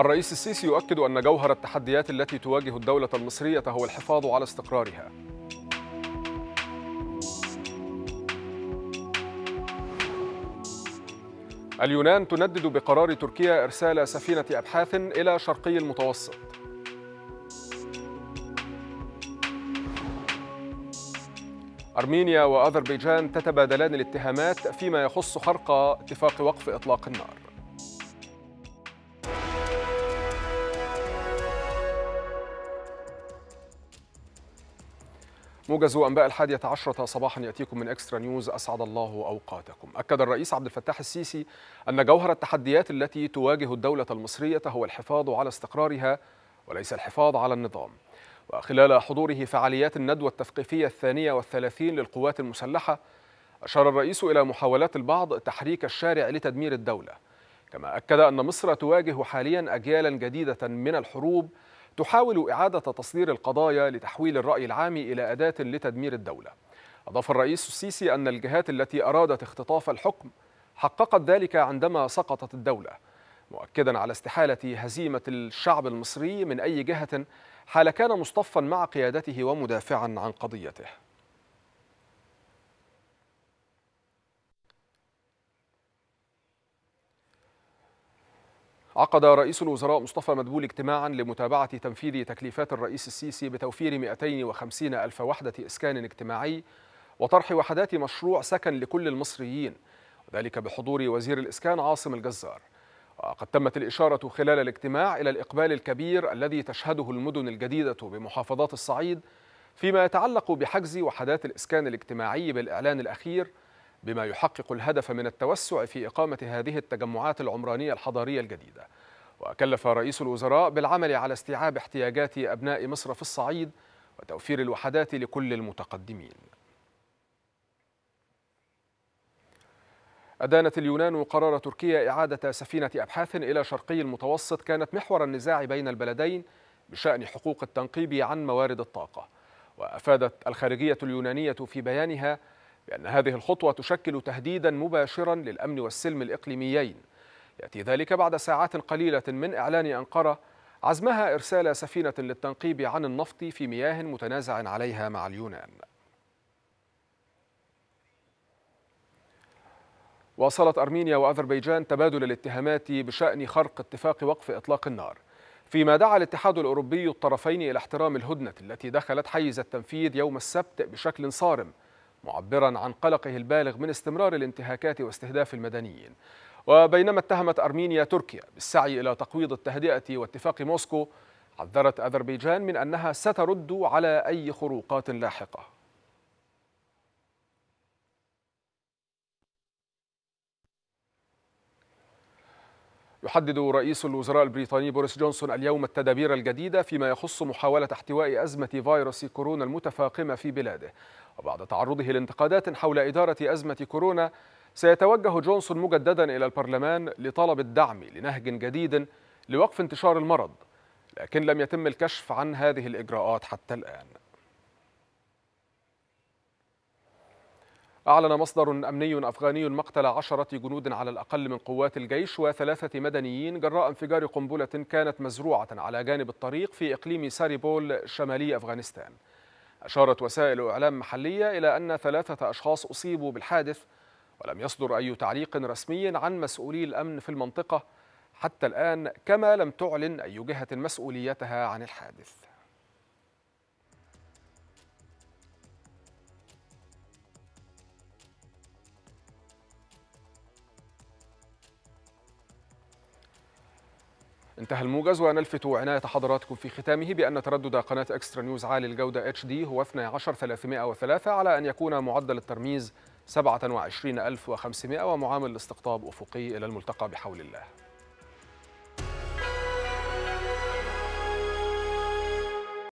الرئيس السيسي يؤكد أن جوهر التحديات التي تواجه الدولة المصرية هو الحفاظ على استقرارها اليونان تندد بقرار تركيا إرسال سفينة أبحاث إلى شرقي المتوسط أرمينيا وأذربيجان تتبادلان الاتهامات فيما يخص خرق اتفاق وقف إطلاق النار موجز أنباء الحادية عشرة صباحا يأتيكم من إكسترا نيوز أسعد الله أوقاتكم أكد الرئيس عبد الفتاح السيسي أن جوهر التحديات التي تواجه الدولة المصرية هو الحفاظ على استقرارها وليس الحفاظ على النظام وخلال حضوره فعاليات الندوة التثقيفية الثانية والثلاثين للقوات المسلحة أشار الرئيس إلى محاولات البعض تحريك الشارع لتدمير الدولة كما أكد أن مصر تواجه حاليا أجيالا جديدة من الحروب تحاول إعادة تصدير القضايا لتحويل الرأي العام إلى أداة لتدمير الدولة أضاف الرئيس السيسي أن الجهات التي أرادت اختطاف الحكم حققت ذلك عندما سقطت الدولة مؤكدا على استحالة هزيمة الشعب المصري من أي جهة حال كان مصطفا مع قيادته ومدافعا عن قضيته عقد رئيس الوزراء مصطفى مدبول اجتماعا لمتابعة تنفيذ تكليفات الرئيس السيسي بتوفير 250 ألف وحدة إسكان اجتماعي وطرح وحدات مشروع سكن لكل المصريين وذلك بحضور وزير الإسكان عاصم الجزار وقد تمت الإشارة خلال الاجتماع إلى الإقبال الكبير الذي تشهده المدن الجديدة بمحافظات الصعيد فيما يتعلق بحجز وحدات الإسكان الاجتماعي بالإعلان الأخير بما يحقق الهدف من التوسع في إقامة هذه التجمعات العمرانية الحضارية الجديدة وكلف رئيس الوزراء بالعمل على استيعاب احتياجات أبناء مصر في الصعيد وتوفير الوحدات لكل المتقدمين أدانت اليونان قرار تركيا إعادة سفينة أبحاث إلى شرقي المتوسط كانت محور النزاع بين البلدين بشأن حقوق التنقيب عن موارد الطاقة وأفادت الخارجية اليونانية في بيانها بأن هذه الخطوة تشكل تهديدا مباشرا للأمن والسلم الإقليميين يأتي ذلك بعد ساعات قليلة من إعلان أنقرة عزمها إرسال سفينة للتنقيب عن النفط في مياه متنازع عليها مع اليونان واصلت أرمينيا وأذربيجان تبادل الاتهامات بشأن خرق اتفاق وقف إطلاق النار فيما دعا الاتحاد الأوروبي الطرفين إلى احترام الهدنة التي دخلت حيز التنفيذ يوم السبت بشكل صارم معبرا عن قلقه البالغ من استمرار الانتهاكات واستهداف المدنيين وبينما اتهمت أرمينيا تركيا بالسعي إلى تقويض التهدئة واتفاق موسكو حذرت أذربيجان من أنها سترد على أي خروقات لاحقة يحدد رئيس الوزراء البريطاني بوريس جونسون اليوم التدابير الجديدة فيما يخص محاولة احتواء أزمة فيروس كورونا المتفاقمة في بلاده وبعد تعرضه لانتقادات حول إدارة أزمة كورونا سيتوجه جونسون مجددا إلى البرلمان لطلب الدعم لنهج جديد لوقف انتشار المرض لكن لم يتم الكشف عن هذه الإجراءات حتى الآن أعلن مصدر أمني أفغاني مقتل عشرة جنود على الأقل من قوات الجيش وثلاثة مدنيين جراء انفجار قنبلة كانت مزروعة على جانب الطريق في إقليم ساريبول شمالي أفغانستان أشارت وسائل إعلام محلية إلى أن ثلاثة أشخاص أصيبوا بالحادث ولم يصدر أي تعليق رسمي عن مسؤولي الأمن في المنطقة حتى الآن كما لم تعلن أي جهة مسؤوليتها عن الحادث انتهى الموجز ونلفت عناية حضراتكم في ختامه بأن تردد قناة اكسترا نيوز عالي الجودة اتش دي هو 12303 على أن يكون معدل الترميز 27500 ومعامل الاستقطاب أفقي إلى الملتقى بحول الله